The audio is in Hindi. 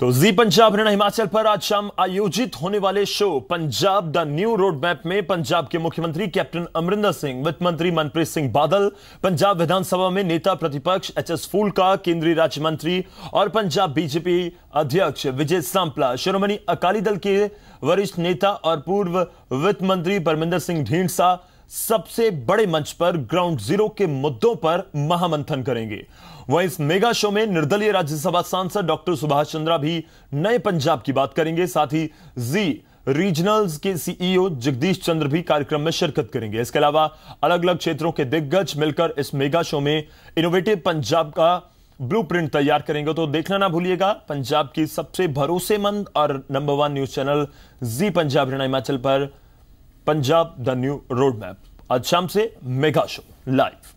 तो जी पंजाब हरियाणा हिमाचल पर आज शाम आयोजित होने वाले show Punjab the new road map में पंजाब के मुख्यमंत्री कैप्टन अमरिंदर सिंह वित्त मंत्री मनप्रीत सिंह बादल पंजाब विधानसभा में नेता प्रतिपक्ष एच एस फूलका केंद्रीय राज्य मंत्री और पंजाब बीजेपी अध्यक्ष विजय सांपला शिरोमणि अकाली दल के वरिष्ठ नेता और पूर्व वित्त मंत्री परमिंदर सिंह ढींडसा सबसे बड़े मंच पर ग्राउंड जीरो के मुद्दों पर महामंथन करेंगे वहीं इस मेगा शो में निर्दलीय राज्यसभा सांसद डॉक्टर सुभाष चंद्रा भी नए पंजाब की बात करेंगे साथ ही जी रीजनल्स के सीईओ जगदीश चंद्र भी कार्यक्रम में शिरकत करेंगे इसके अलावा अलग अलग क्षेत्रों के दिग्गज मिलकर इस मेगा शो में इनोवेटिव पंजाब का ब्लूप्रिंट तैयार करेंगे तो देखना ना भूलिएगा पंजाब की सबसे भरोसेमंद और number one news channel Zee Punjab Himachal पर Punjab the new road map आज शाम से मेगा शो लाइव